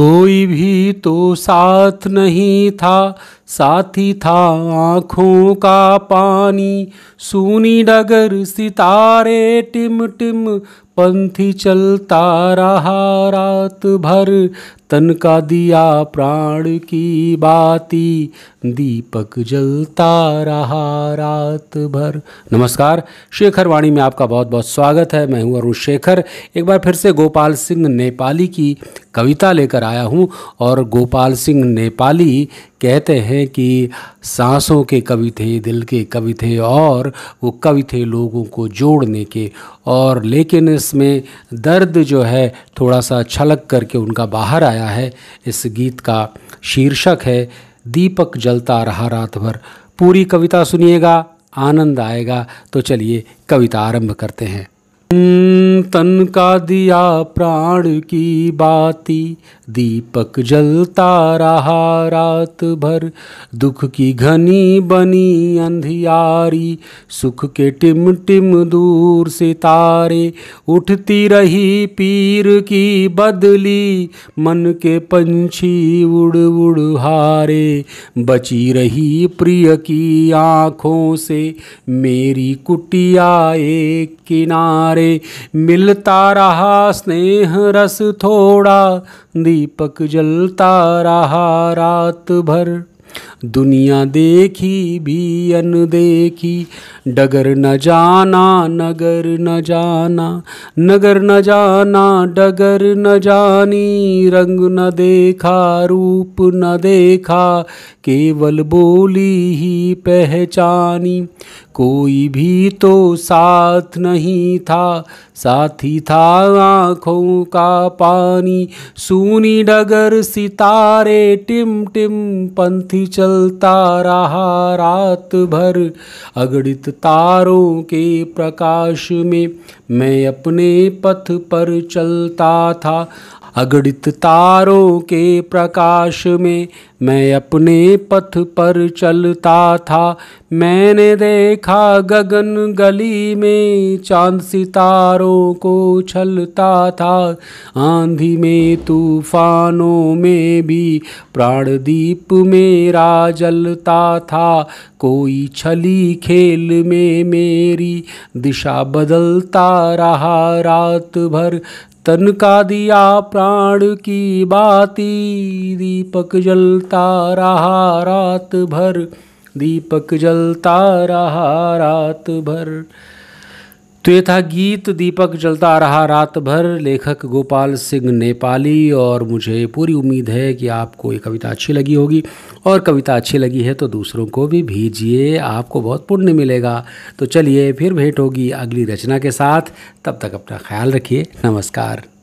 कोई भी तो साथ नहीं था साथी था आँखों का पानी सुनी डगर सितारे टिम टिम पंथी चलता रहा रात भर तन का दिया प्राण की बाती दीपक जलता रहा रात भर नमस्कार शेखर वाणी में आपका बहुत बहुत स्वागत है मैं हूं अरुण शेखर एक बार फिर से गोपाल सिंह नेपाली की कविता लेकर आया हूं और गोपाल सिंह नेपाली कहते हैं कि सांसों के कवि थे दिल के कवि थे और वो कवि थे लोगों को जोड़ने के और लेकिन इसमें दर्द जो है थोड़ा सा छलक करके उनका बाहर आया गया है इस गीत का शीर्षक है दीपक जलता रहा रात भर पूरी कविता सुनिएगा आनंद आएगा तो चलिए कविता आरंभ करते हैं तन का दिया प्राण की बाती दीपक जलता रहा रात भर दुख की घनी बनी अंधियारी सुख के टिम टिम दूर सितारे उठती रही पीर की बदली मन के पंछी उड़ उड़ हारे बची रही प्रिय की आँखों से मेरी कुटिया एक किनारे तुम्हारे मिलता रहा स्नेह रस थोड़ा दीपक जलता रहा रात भर दुनिया देखी भी अन देखी डगर न जाना नगर न जाना नगर न जाना डगर न जानी रंग न देखा रूप न देखा केवल बोली ही पहचानी कोई भी तो साथ नहीं था साथी था आँखों का पानी सुनी डगर सितारे टिम टिम पंथी चल चलता रहा रात भर अगणित तारों के प्रकाश में मैं अपने पथ पर चलता था अगणित तारों के प्रकाश में मैं अपने पथ पर चलता था मैंने देखा गगन गली में चांद सितारों को छलता था आंधी में तूफानों में भी प्राणदीप मेरा जलता था कोई छली खेल में मेरी दिशा बदलता रहा रात भर तन का दिया प्राण की बाती दीपक जलता रहा रात भर दीपक जलता रहा रात भर तो ये था गीत दीपक जलता रहा रात भर लेखक गोपाल सिंह नेपाली और मुझे पूरी उम्मीद है कि आपको ये कविता अच्छी लगी होगी और कविता अच्छी लगी है तो दूसरों को भी भेजिए आपको बहुत पुण्य मिलेगा तो चलिए फिर भेंट होगी अगली रचना के साथ तब तक अपना ख्याल रखिए नमस्कार